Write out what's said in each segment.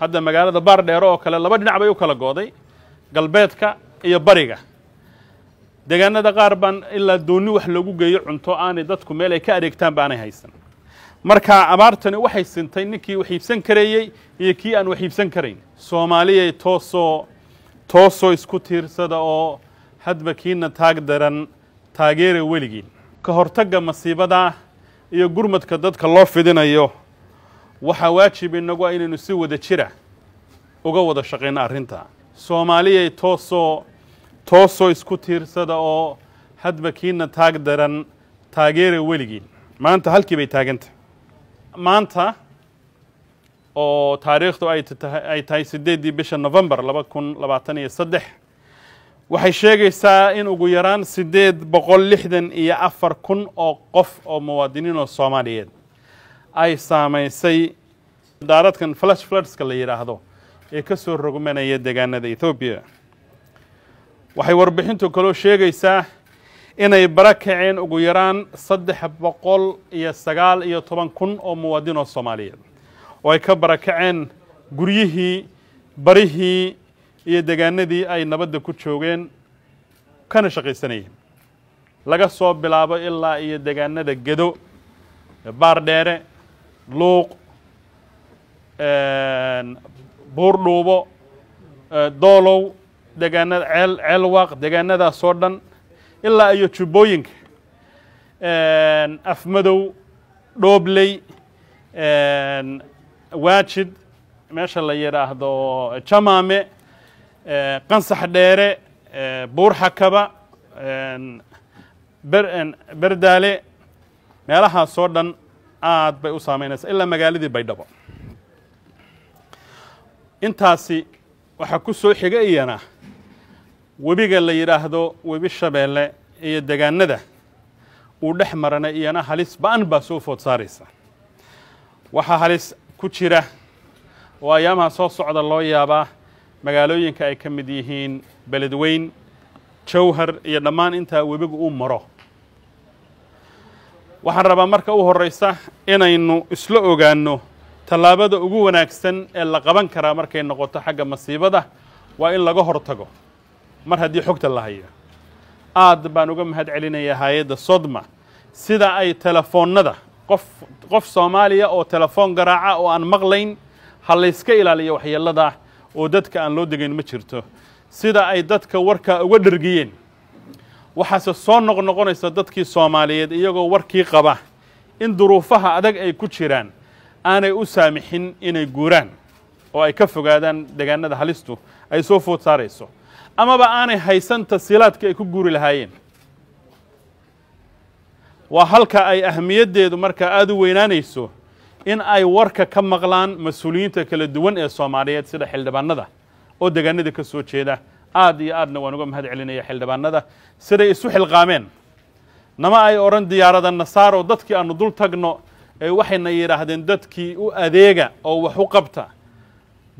hadda magaalada baardheer oo kale laba dhinac bay u kala gooday galbeedka iyo bariga deegaanada qaar baan ilaa doonni wax loogu geeyo cunto aanay dadku meel ay ka adeegtaan baanay haysan marka abaartani waxay sintay ninkii wax iibsan karayey iyo kii aan wax iibsan karayn soomaaliyay toosoo toosoo isku tiirsada oo hadba kiina taag daran taageera weligiin ka hortagga masiibadaa iyo gurmadka dadka loo fidinayo waxaa waajib inagu ah inaynu si wada jira uga wada shaqayno arrinta soomaaliyay toosoo toosoo isku tiirsada oo hadba kiina taag daran taageera weligiin maanta halkii bay taagantahay maanta oo taariikhdu ay tahay siddeeddii bisha novembar laba kun labaatan iyo saddex waxay sheegaysaa in ugu yaraan siddeed boqol lixdan iyo afar kun oo qof oo muwaadiniin oo soomaaliyeed ay saamaysay daaradkan flash floodska la yidhaahdo ee ka soo rogmanaya deegaanada etoobiya waxay warbixintu kaloo sheegaysaa inay bara kaceen ugu yaraan saddex boqol iyo sagaal iyo toban kun oo muwaadin oo soomaaliyeed oo ay ka bara kaceen guryihii barihii iyo degaanadii ay nabadda ku joogeen kana shaqaysanayeen laga soo bilaabo ilaa iyo degaanada gedo baardheere luuq buur dhuubo doolow degaanada ceel ceelwaaq degaanadaasoo dhan ilaa iyo jubbooyinka afmadow dhoobley waajid meesha la yidhaahdo jamaame qansax dheere buur xakaba berdaale meelahaasoo dhan aad bay u saamaynaysaa ilaa magaaladii baydhabo intaasi waxaa ku soo xiga iyana webiga la yidhaahdo webi shabeelle iyo degaanada uu dhex marana iyana halis ba-an baa soo food saaraysa waxaa halis ku jira oo ayaamaha soo socda loo yaabaa magaalooyinka ay ka mid yihiin beledweyn jawhar iyo dhammaan intaa webiga uu maro waxaan rabaa marka u horraysa inaynu isla ogaanno tallaabada ugu wanaagsan ee la qaban karaa markay noqoto xagga masiibada waa in laga hor tago mar haddii xogta la hayo aad baan uga mahad celinayaa hay-adda sodma sida ay telefoonnada qof qof soomaaliya oo telefoon garaaca oo aan maqlayn ha layska ilaaliyo waxyeelladaa oo dadka aan loo degayn ma jirto sida ay dadka warkaa uga dhergiyeen waxaase soo noq noqonaysa dadkii soomaaliyeed iyagoo warkii qaba in duruufaha adag ay ku jiraan aanay u saamixin inay guuraan oo ay ka fogaadaan degaanada halistu ay soo food saarayso amaba aanay haysan tashiilaadka ay ku guuri lahaayeen waa halka ay ahamiyaddeedu markaa aada u weynaanayso in ay warka ka maqlaan mas-uuliyiinta kala duwan ee soomaaliyeed sida xildhibaanada oo degaanada ka soo jeeda aada iyo aadna waan uga mahad celinaya xildhibaanada siday isu xilqaameen nama ay odhan diyaarada nasaaro dadkii aannu dul tagno ee waxayna yidhaahdeen dadkii u adeega oo wax u qabta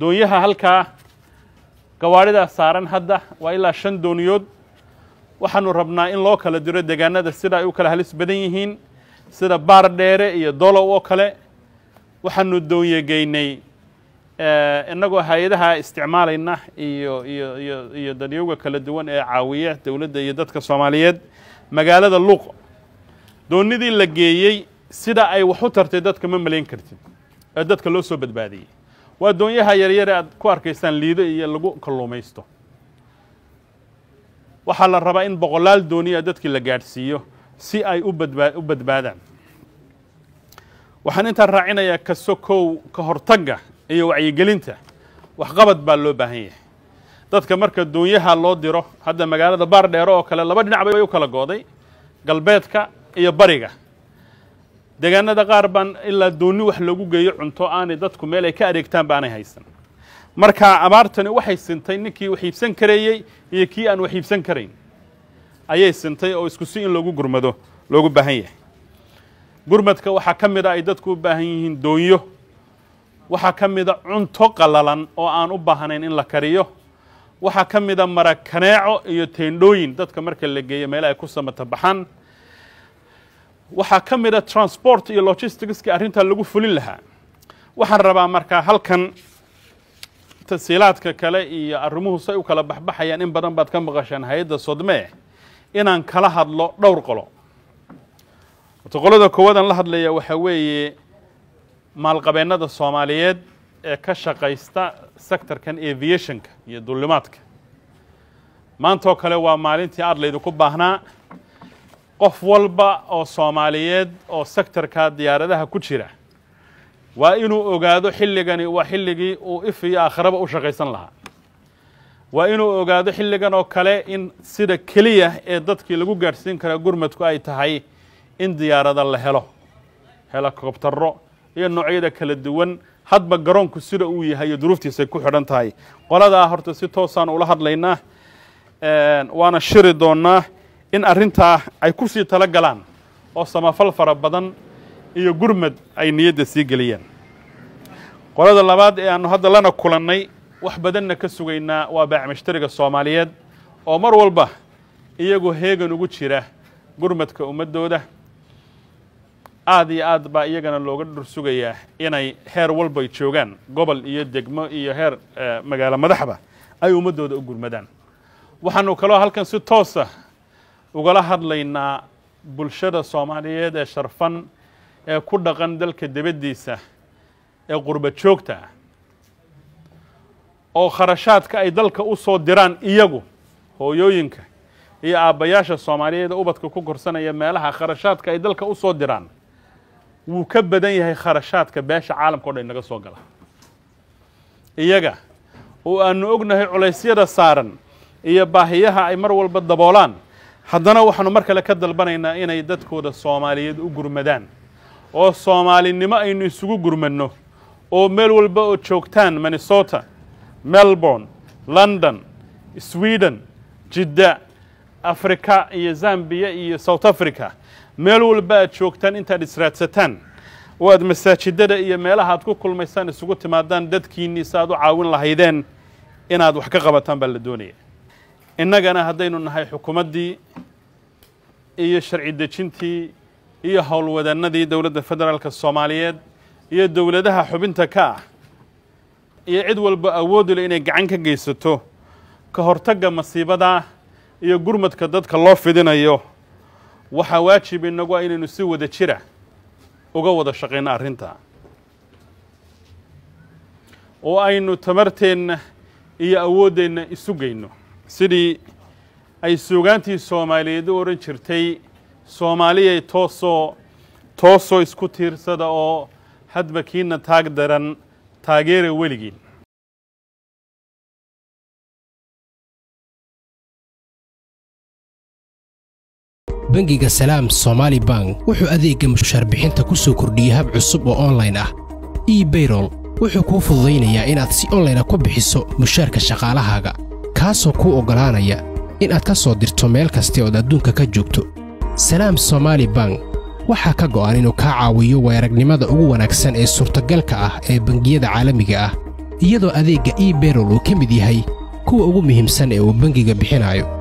doonyaha halkaa gawaadhidaas saaran hadda waa ilaa shan dooniyood waxaanu rabnaa in loo kala diro deegaanada sida ay u kala halis badan yihiin sida baar dheere iyo dolow oo kale waxaannu doonyegaynay Eh, innagoo hay-adaha isticmaalayna iyo iyo iyo iyo daryowga kala duwan ee caawiya dowladda iyo dadka soomaaliyeed magaalada luuq doonnidii la geeyey sida ay wax u tartay dadka ma malayn kartid ee dadka loo soo badbaadiyey waa doonyaha yaryare aad ku arkaysaan liido iyo lagu kalluumaysto waxaa la rabaa in boqolaal dooniya dadkii la gaadhsiiyo si ay u badbaa u badbaadaan waxaan intaan raacinayaa ka sokow ka hortagga iyo wacyigelinta waxqabad baa loo baahan yahay dadka marka doonyaha loo diro hadda magaalada baardheero oo kale laba dhinac bay u kala gooday galbeedka iyo bariga deegaanada qaar baan ilaa doonni wax loogu geeyo cunto aanay dadku meel ay ka adeegtaan baanay haysan marka abaartani waxay sintay ninkii wax iibsan karayey iyo kii aan wax iibsan karayn ayay sintay oo iskusi in loogu gurmado loogu baahan yahay gurmadka waxaa ka mid a ah ay dadku u baahan yihiin doonyo waxaa ka mida cunto qalalan oo aan u baahnayn in la kariyo waxaa ka mida mara kaneeco iyo teendhooyin dadka marka la geeyo meela ay ku samata baxaan waxaa ka mida transport iyo logisticski arrintaa lagu fulin lahaa waxaan rabaa markaa halkan tasiilaadka kale iyo arrimuhu say u kala baxbaxayaan in badan baad ka maqashaan hay-adda sodmee inaan kala hadlo dhowr qolo horta qolada koowaadaan la hadlaya waxaa weeye maalqabeennada soomaaliyeed ee ka shaqaysta sectorkan aviationka iyo dullimaadka maantaoo kale waa maalintii aad laydinku baahnaa qof walba oo soomaaliyeed oo sectorka diyaaradaha ku jira waa inuu ogaado xilligani waa xilligii uu if iyo aakharaba u shaqaysan lahaa waa inuu ogaado xilligan oo kale in sida keliya ee dadkii lagu gaadhsiin karaa gurmadku ay tahay in diyaarada la helo helikobtaro iyo noocyada kala duwan hadba garoonku sida uu yahay iyo duruuftiisay ku xidhan tahay qoladaa horta si toosaan ula hadlaynaa waana shiri doonnaa in arrintaa ay ku sii tala galaan oo samafal fara badan iyo gurmad ay niyadda sii geliyeen qolada labaad ee aannu hadda lana kulannay wax badanna ka sugaynaa waa baacmishtariga soomaaliyeed oo mar walba iyagoo heegan ugu jira gurmadka ummaddooda aad iyo aad baa iyagana looga dhursugayaa inay heer walbay joogaan gobol iyo degmo iyo heer eh, magaalo madaxba ay ummaddooda u gurmadaan waxaanu kaloo halkan si toosa ah ugala hadlaynaa bulshada soomaaliyeed ee sharfan ee ku dhaqan dalka debaddiisa ee qurba joogta ah, oo kharashaadka ay dalka u soo diraan iyagu hooyooyinka iyo aabbayaasha soomaaliyeed ee ubadka ku korsanaya meelaha kharashaadka ay dalka u soo diraan wuu ka badan yahay kharashaadka beesha caalamka o dhan inaga soo gala iyaga oo aanu ognahay culaysyada saaran iyo baahiyaha ay mar walba daboolaan haddana waxaanu mar kale ka dalbanaynaa inay dadkooda soomaaliyeed u gurmadaan oo soomaalinimo aynu isugu gurmadno oo meel walba oo joogtaan minnesota melbourne london sweden jidda afrika iyo zambiya iyo south africa meel walba aad joogtaan intaad israadsataan oo aad masaajidada iyo meelaha aad ku kulmaysaan isugu timaadaan dadkiinnii si aad u caawin lahaydeen inaad wax ka qabataan baa la doonaya innagana haddaynu nahay xukuumaddii iyo sharci dejintii iyo howlwadannadii dowladda federaalk soomaaliyeed iyo dowladaha xubinta ka ah iyo cid walba awoodule inay gacan ka geysato ka hortagga masiibadaa iyo gurmadka dadka loo fidinayo waxaa waajib inagu ah inaynu si wada jira uga wada shaqayno arrinta oo aynu tamarteenna iyo awooddeenna isu geyno sidii ay suugaantii soomaaliyeed u odhan jirtay soomaaliyay toosoo toosoo isku tiirsada oo hadba kiina taag daran taageera weligiin bangiga salaam somaali bank wuxuu adeegga mushaarbixinta ku soo kordhiyey hab cusub oo onlayn ah e bayrol wuxuu kuu fududaynayaa inaad si onlayna ah ku bixiso mushaarka shaqaalahaaga kaasoo kuu ogolaanaya inaad ka soo dirto meel kasta ood adduunka ka joogto salaam somaali bank waxaa ka go'an inuu kaa caawiyo weeragnimada ugu wanaagsan ee suurtagalka ah ee bangiyada caalamiga ah iyadoo adeegga e uu ka mid yahay kuwa ugu muhiimsan ee uu bangiga bixinaayo